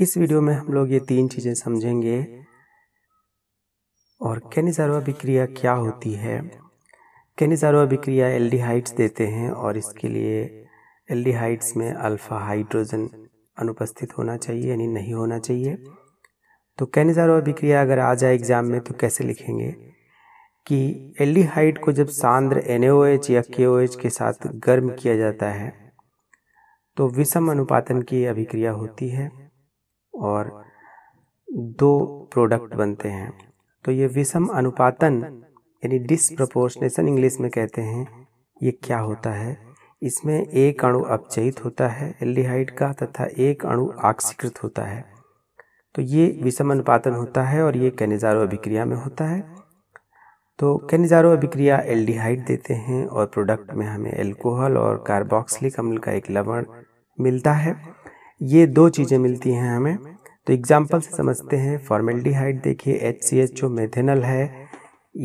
इस वीडियो में हम लोग ये तीन चीज़ें समझेंगे और कैनिजारवा अभिक्रिया क्या होती है कैनिजारवा अभिक्रिया एल्डिहाइड्स देते हैं और इसके लिए एल्डिहाइड्स में अल्फ़ा हाइड्रोजन अनुपस्थित होना चाहिए यानी नहीं होना चाहिए तो कैनिजारवा अभिक्रिया अगर आ जाए एग्ज़ाम में तो कैसे लिखेंगे कि एल्डिहाइड को जब सांद्र एन या के के साथ गर्म किया जाता है तो विषम अनुपातन की अभिक्रिया होती है और दो प्रोडक्ट बनते हैं तो ये विषम अनुपातन यानी डिसप्रोपोर्शनेशन इंग्लिश में कहते हैं ये क्या होता है इसमें एक अणु अपचयित होता है एल्डिहाइड का तथा एक अणु आक्सीकृत होता है तो ये विषम अनुपातन होता है और ये कैनिजारो अभिक्रिया में होता है तो कैनिजारो अभिक्रिया एल्डिहाइड देते हैं और प्रोडक्ट में हमें एल्कोहल और कार्बोक्सिलिक अम्ल का एक लवण मिलता है ये दो चीज़ें मिलती हैं हमें तो एग्जाम्पल से समझते हैं फॉर्मेल्डिहाइड देखिए एच सी एच जो मेथेनल है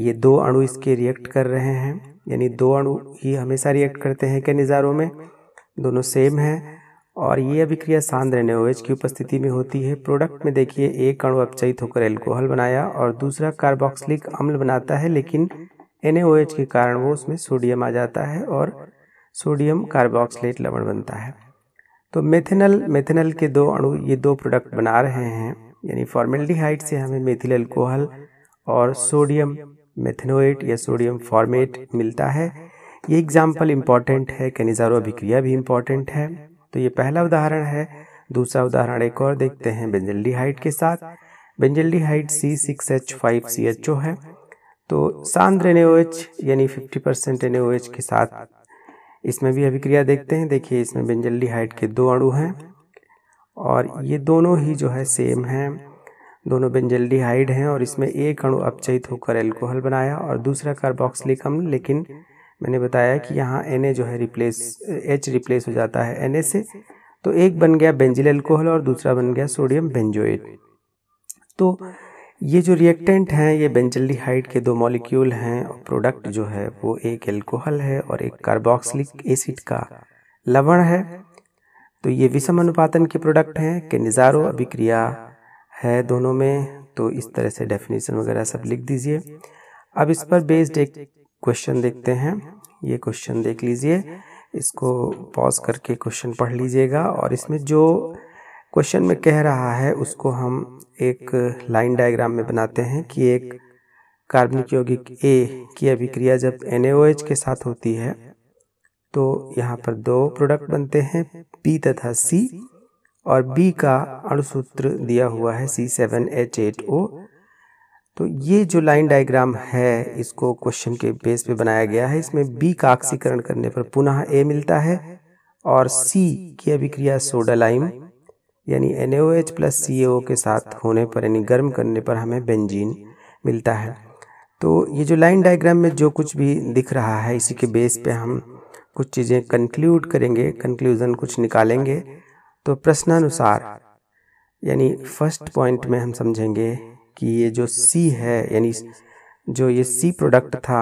ये दो अणु इसके रिएक्ट कर रहे हैं यानी दो अणु ही हमेशा रिएक्ट करते हैं नज़ारों में दोनों सेम हैं और ये अभिक्रिया सांद्र एनओएच की उपस्थिति में होती है प्रोडक्ट में देखिए एक अणु अपचयित होकर एल्कोहल बनाया और दूसरा कार्बोक्सिलिक अम्ल बनाता है लेकिन एन के कारण वो उसमें सोडियम आ जाता है और सोडियम कार्बोक्सलेट लवण बनता है तो मेथेनल मेथेनल के दो अणु ये दो प्रोडक्ट बना रहे हैं यानी फॉर्मेल्डिहाइड से हमें मेथिल अल्कोहल और सोडियम मेथेनोएट या सोडियम फॉर्मेट मिलता है ये एग्जाम्पल इम्पॉर्टेंट है कैनिजारो अभिक्रिया भी इम्पॉर्टेंट है तो ये पहला उदाहरण है दूसरा उदाहरण एक और देखते हैं बेंजल्डिहाइड के साथ benzaldehyde C six H five C H O है तो सांद्र एन यानी फिफ्टी परसेंट एन एच के साथ इसमें भी अभिक्रिया देखते हैं देखिए इसमें हाइट के दो अणु हैं और ये दोनों ही जो है सेम हैं दोनों हाइड हैं और इसमें एक अणु अपचयित होकर एल्कोहल बनाया और दूसरा कार्बोक्सिलिक अम्ल लेकिन मैंने बताया कि यहाँ एन जो है रिप्लेस एच रिप्लेस हो जाता है एन से तो एक बन गया बेंजिल एल्कोहल और दूसरा बन गया सोडियम बेंजोएट तो ये जो रिएक्टेंट हैं ये बेंजल्डिहाइड के दो मॉलिक्यूल हैं और प्रोडक्ट जो है वो एक एल्कोहल है और एक कार्बोक्सिलिक एसिड का लवण है तो ये विषम अनुपातन के प्रोडक्ट हैं निजारो अभिक्रिया है दोनों में तो इस तरह से डेफिनेशन वगैरह सब लिख दीजिए अब इस पर बेस्ड एक क्वेश्चन देखते हैं ये क्वेश्चन देख लीजिए इसको पॉज करके क्वेश्चन पढ़ लीजिएगा और इसमें जो क्वेश्चन में कह रहा है उसको हम एक लाइन डायग्राम में बनाते हैं कि एक कार्बनिक यौगिक ए की अभिक्रिया जब एन के साथ होती है तो यहाँ पर दो प्रोडक्ट बनते हैं पी तथा सी और बी का अणुसूत्र दिया हुआ है C seven H eight O तो ये जो लाइन डायग्राम है इसको क्वेश्चन के बेस पे बनाया गया है इसमें बी का ऑक्सीकरण करने पर पुनः ए मिलता है और सी की अभिक्रिया सोडा लाइम यानी एन प्लस सी के साथ होने पर यानी गर्म करने पर हमें बेंजीन मिलता है तो ये जो लाइन डायग्राम में जो कुछ भी दिख रहा है इसी के बेस पे हम कुछ चीज़ें कंक्लूड करेंगे कंक्लूज़न कुछ निकालेंगे तो प्रश्नानुसार यानी फर्स्ट पॉइंट में हम समझेंगे कि ये जो सी है यानी जो ये सी प्रोडक्ट था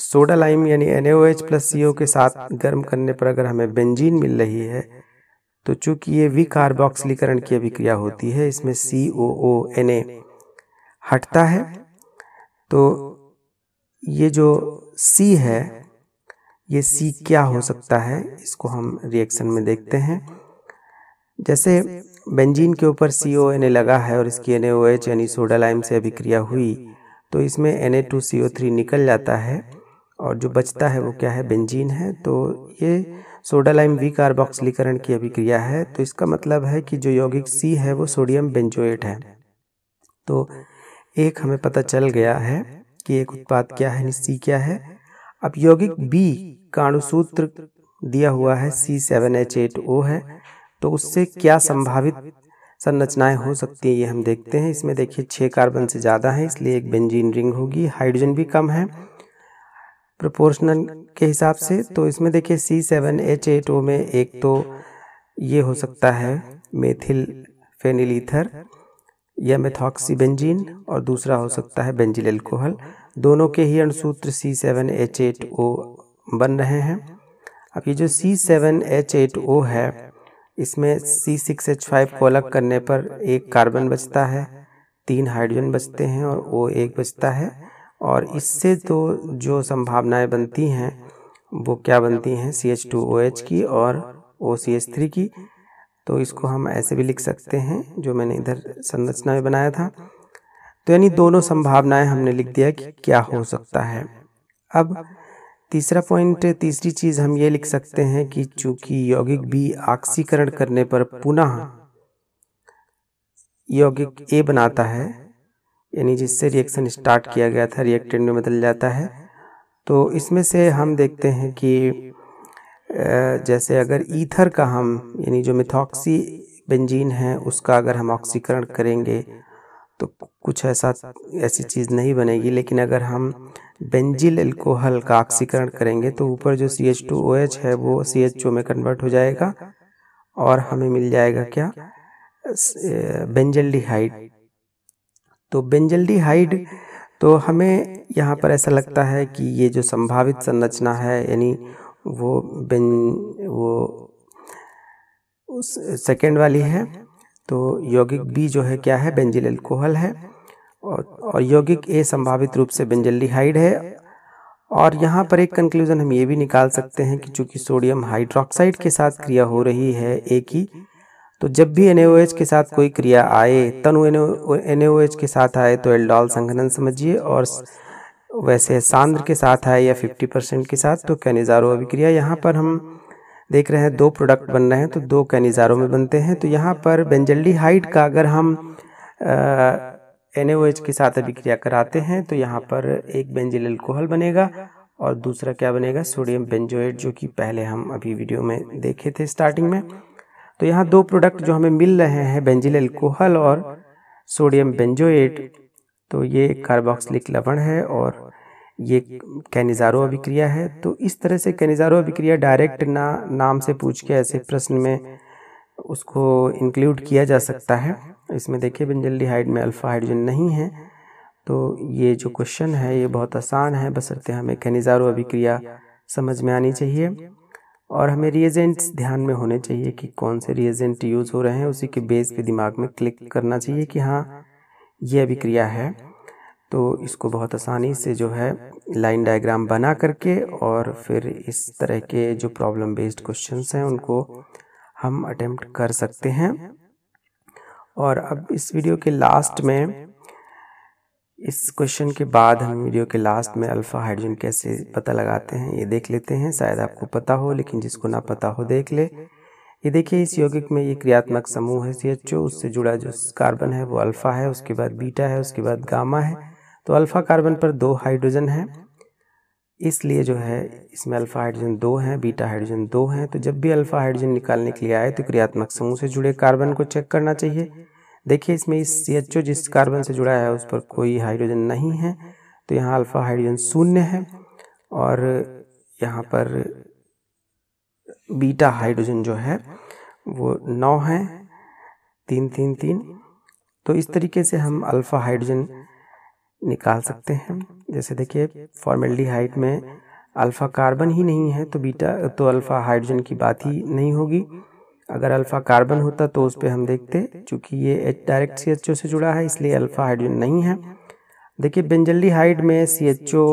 सोडा लाइम यानी एन प्लस सी के साथ गर्म करने पर अगर हमें बेंजीन मिल रही है तो चूंकि ये विकार्बोक्सलीकरण की अभिक्रिया होती है इसमें सी ओ ओ एन ए हटता है तो ये जो सी है ये सी क्या हो सकता है इसको हम रिएक्शन में देखते हैं जैसे बेंजीन के ऊपर सी ओ एन ए लगा है और इसकी एन ए ओ एच यानी सोडा लाइम से अभिक्रिया हुई तो इसमें N A two C O three निकल जाता है और जो बचता है वो क्या है बेंजीन है तो ये लाइम वी कार्बोक्सलीकरण की अभिक्रिया है तो इसका मतलब है कि जो यौगिक सी है वो सोडियम बेंजोएट है तो एक हमें पता चल गया है कि एक उत्पाद क्या है सी क्या है अब यौगिक बी काणुसूत्र दिया हुआ है C seven H eight O है तो उससे क्या संभावित संरचनाएं हो सकती है ये हम देखते हैं इसमें देखिए छः कार्बन से ज़्यादा है इसलिए एक बेंजीन रिंग होगी हाइड्रोजन भी कम है प्रोपोर्शनल के हिसाब से तो इसमें देखिए C seven H eight O में एक तो ये हो सकता है मेथिल फेनिलीथर या मेथॉक्सीबेंजिन और दूसरा हो सकता है बेंजिल एल्कोहल दोनों के ही अणसूत्र C seven H eight O बन रहे हैं अब ये जो C seven H eight O है इसमें सी सिक्स एच फाइव को अलग करने पर एक कार्बन बचता है तीन हाइड्रोजन बचते हैं और ओ एक बचता है और इससे तो जो संभावनाएं बनती हैं वो क्या बनती हैं C H two O H की और ओ सी एच थ्री की तो इसको हम ऐसे भी लिख सकते हैं जो मैंने इधर संरचना में बनाया था तो यानी दोनों संभावनाएं हमने लिख दिया कि क्या हो सकता है अब तीसरा पॉइंट तीसरी चीज़ हम ये लिख सकते हैं कि चूंकि यौगिक बी आक्सीकरण करने पर पुनः यौगिक ए बनाता है यानी जिससे रिएक्शन स्टार्ट किया गया था रिएक्टेंट में बदल जाता है तो इसमें से हम देखते हैं कि जैसे अगर ईथर का हम यानी जो मिथॉक्सी बेंजीन है उसका अगर हम ऑक्सीकरण करेंगे तो कुछ ऐसा ऐसी चीज़ नहीं बनेगी लेकिन अगर हम बेंजिल एल्कोहल का ऑक्सीकरण करेंगे तो ऊपर जो C H two O H है वो सी एच ओ में कन्वर्ट हो जाएगा और हमें मिल जाएगा क्या बेंजल डिहाइड तो हाइड तो हमें यहाँ पर ऐसा लगता है कि ये जो संभावित संरचना है यानी वो बेन वो उस सेकेंड वाली है तो यौगिक बी जो है क्या है बेंजिल एल्कोहल है और, और यौगिक ए संभावित रूप से हाइड है और यहाँ पर एक कंक्लूज़न हम ये भी निकाल सकते हैं कि चूंकि सोडियम हाइड्रोक्साइड के साथ क्रिया हो रही है ए की तो जब भी एन के साथ कोई क्रिया आए तनु एन के साथ आए तो एल्डॉल संघनन समझिए और वैसे सांद्र के साथ आए या 50 परसेंट के साथ तो कैनिजारो अभिक्रिया यहाँ पर हम देख रहे हैं दो प्रोडक्ट बन रहे हैं तो दो कैनिजारो में बनते हैं तो यहाँ पर बेंजल्डी हाइट का अगर हम एन के साथ अभिक्रिया कराते हैं तो यहाँ पर एक बेंजिल एल्कोहल बनेगा और दूसरा क्या बनेगा सोडियम बेंजोएट जो कि पहले हम अभी वीडियो में देखे थे स्टार्टिंग में तो यहाँ दो प्रोडक्ट जो हमें मिल रहे हैं बेंजिल एल्कोहल और सोडियम बेंजोएट तो ये कार्बोक्सिलिक लवण है और ये कैनिजारो अभिक्रिया है तो इस तरह से कैनिजारो अभिक्रिया डायरेक्ट ना नाम से पूछ के ऐसे प्रश्न में उसको इंक्लूड किया जा सकता है इसमें देखिए बेंजल डिहाइड में अल्फ़ा हाइड्रोजन नहीं है तो ये जो क्वेश्चन है ये बहुत आसान है बसरते हमें कैनिजारो अभिक्रिया समझ में आनी चाहिए और हमें रिएजेंट्स ध्यान में होने चाहिए कि कौन से रिएजेंट यूज़ हो रहे हैं उसी के बेस पे दिमाग में क्लिक करना चाहिए कि हाँ ये अभिक्रिया है तो इसको बहुत आसानी से जो है लाइन डायग्राम बना करके और फिर इस तरह के जो प्रॉब्लम बेस्ड क्वेश्चन हैं उनको हम अटेम्प्ट कर सकते हैं और अब इस वीडियो के लास्ट में इस क्वेश्चन के बाद हम वीडियो के लास्ट में अल्फ़ा हाइड्रोजन कैसे पता लगाते हैं ये देख लेते हैं शायद आपको पता हो लेकिन जिसको ना पता हो देख ले ये देखिए इस यौगिक में ये क्रियात्मक समूह है सी एच ओ उससे जुड़ा जो कार्बन है वो अल्फ़ा है उसके बाद बीटा है उसके बाद गामा है तो अल्फ़ा कार्बन पर दो हाइड्रोजन है इसलिए जो है इसमें अल्फ़ा हाइड्रोजन दो हैं बीटा हाइड्रोजन दो हैं तो जब भी अल्फ़ा हाइड्रोजन निकालने के लिए आए तो क्रियात्मक समूह से जुड़े कार्बन को चेक करना चाहिए देखिए इसमें इस सी एच ओ जिस कार्बन से जुड़ा है उस पर कोई हाइड्रोजन नहीं है तो यहाँ अल्फ़ा हाइड्रोजन तो शून्य है और यहाँ पर बीटा हाइड्रोजन जो है वो नौ है तीन तीन तीन तो इस तो तरीके से हम अल्फ़ा हाइड्रोजन निकाल सकते हैं जैसे देखिए फॉर्मेल्डिहाइड में अल्फ़ा कार्बन ही नहीं तो है तो बीटा तो अल्फ़ा हाइड्रोजन की बात ही नहीं होगी अगर अल्फ़ा कार्बन होता तो उस पर हम देखते चूँकि ये H direct C H O से जुड़ा है इसलिए अल्फ़ा हाइड्रोजन नहीं है देखिए बेंजल्डी हाइड में सी एच ओ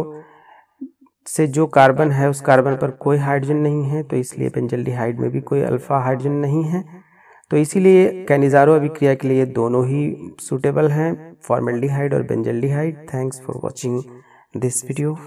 से जो कार्बन है उस कार्बन पर कोई हाइड्रोजन नहीं है तो इसलिए बेंजल्डी हाइड में भी कोई अल्फ़ा हाइड्रोजन नहीं है तो इसीलिए कैनिजारो अभिक्रिया के लिए दोनों ही सूटेबल हैं फॉर्मेल्डी और benzaldehyde thanks for watching this video